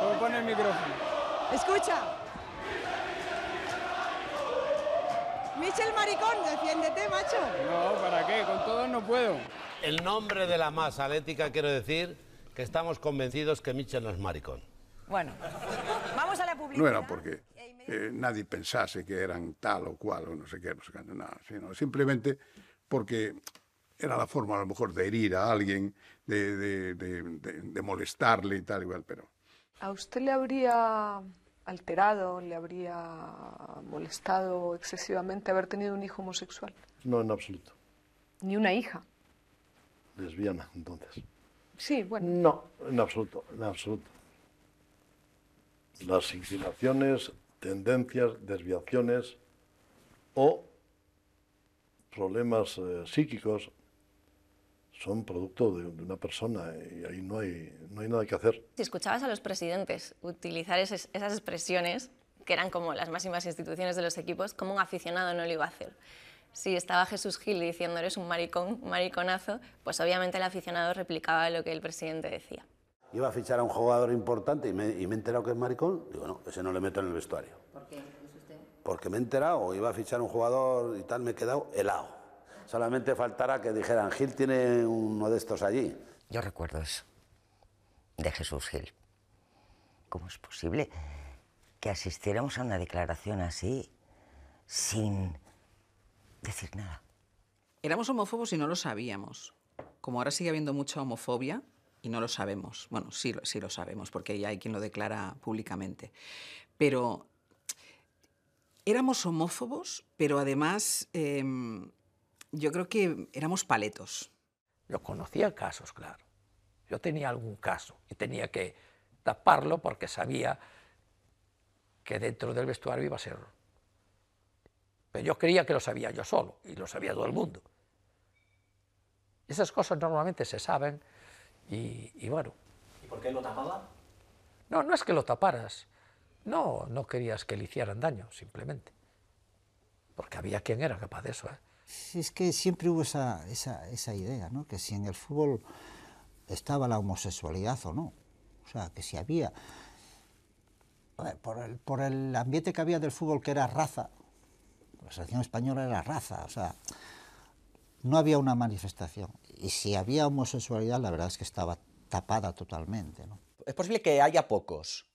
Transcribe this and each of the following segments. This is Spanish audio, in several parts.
¿Cómo pone el micrófono? Escucha. Michel Maricón, defiéndete, macho. No, ¿para qué? Con todos no puedo. El nombre de la masa atlética quiero decir que estamos convencidos que Michel no es maricón. Bueno, vamos a la publicidad. No era porque eh, nadie pensase que eran tal o cual o no sé qué, no sé qué, nada, sino simplemente porque era la forma a lo mejor de herir a alguien, de, molestarle y tal, igual, pero... ¿A usted le habría alterado, le habría molestado excesivamente haber tenido un hijo homosexual? No, en absoluto. ¿Ni una hija? Lesbiana, entonces. Sí, bueno. No, en absoluto, en absoluto. Las inclinaciones, tendencias, desviaciones o problemas eh, psíquicos son producto de, una persona y ahí no hay, no hay nada que hacer. Si escuchabas a los presidentes utilizar esas expresiones, que eran como las máximas instituciones de los equipos, como un aficionado no lo iba a hacer. Si estaba Jesús Gil diciendo eres un maricón, mariconazo, pues obviamente el aficionado replicaba lo que el presidente decía. Iba a fichar a un jugador importante y me, y me he enterado que es maricón, digo, no, ese no le meto en el vestuario. ¿Por qué? usted? Porque me he enterado, iba a fichar a un jugador y tal, me he quedado helado. Solamente faltará que dijeran, Gil tiene uno de estos allí. Yo recuerdo eso, de Jesús Gil. ¿Cómo es posible que asistiéramos a una declaración así sin decir nada? Éramos homófobos y no lo sabíamos. Como ahora sigue habiendo mucha homofobia, y no lo sabemos. Bueno, sí, lo sabemos, porque ya hay quien lo declara públicamente. Pero éramos homófobos, pero además em, yo creo que éramos paletos. Yo conocía casos, claro. Yo tenía algún caso y tenía que taparlo porque sabía que dentro del vestuario iba a ser. Pero yo creía que lo sabía yo solo y lo sabía todo el mundo. Esas cosas normalmente se saben y, bueno. ¿Y por qué lo tapaba? No, no es que lo taparas. No, no querías que le hicieran daño, simplemente. Porque había quien era capaz de eso. ¿eh? es que siempre hubo esa, esa, esa idea, ¿no? que si en el fútbol estaba la homosexualidad o no, o sea, que si había, ver, por, el, por el ambiente que había del fútbol que era raza, la selección española era raza, o sea, no había una manifestación. Y si había homosexualidad, la verdad es que estaba tapada totalmente. Es posible que haya pocos,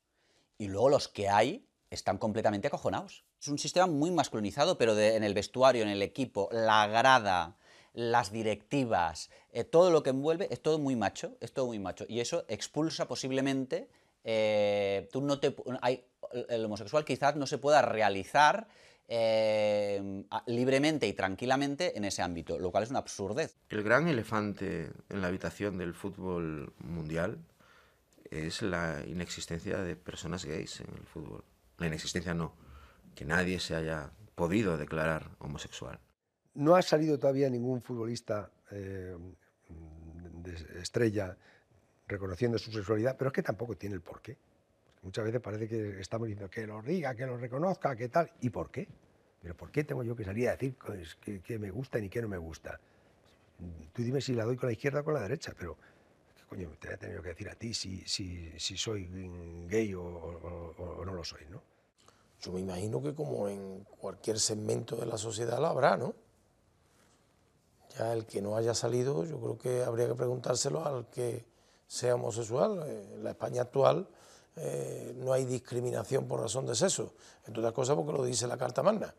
y luego los que hay están completamente acojonados. Es un sistema muy masculinizado, pero en el vestuario, en el equipo, la grada, las directivas, eh, todo lo que envuelve, es todo muy macho, es todo muy macho. Y eso expulsa posiblemente, eh, tú no el homosexual quizás no se pueda realizar eh, libremente y tranquilamente en ese ámbito, lo cual es una absurdez. El gran elefante en la habitación del fútbol mundial es la inexistencia de personas gays en el fútbol en existencia no, que nadie se haya podido declarar homosexual. No ha salido todavía ningún futbolista eh, estrella reconociendo su sexualidad, pero es que tampoco tiene el porqué. muchas veces parece que estamos diciendo que lo diga, que lo reconozca, que tal. ¿Y por qué? Pero ¿por qué tengo yo que salir a decir que, me gusta y que no me gusta? Tú dime si la doy con la izquierda o con la derecha, pero coño, te he tenido que decir a ti si, si, si soy gay o, o, no lo soy, ¿no? Yo me imagino que como en cualquier segmento de la sociedad lo habrá, ¿no? Ya el que no haya salido, yo creo que habría que preguntárselo al que sea homosexual. Eh, en la España actual eh, no hay discriminación por razón de sexo, entre otras cosas porque lo dice la Carta Magna.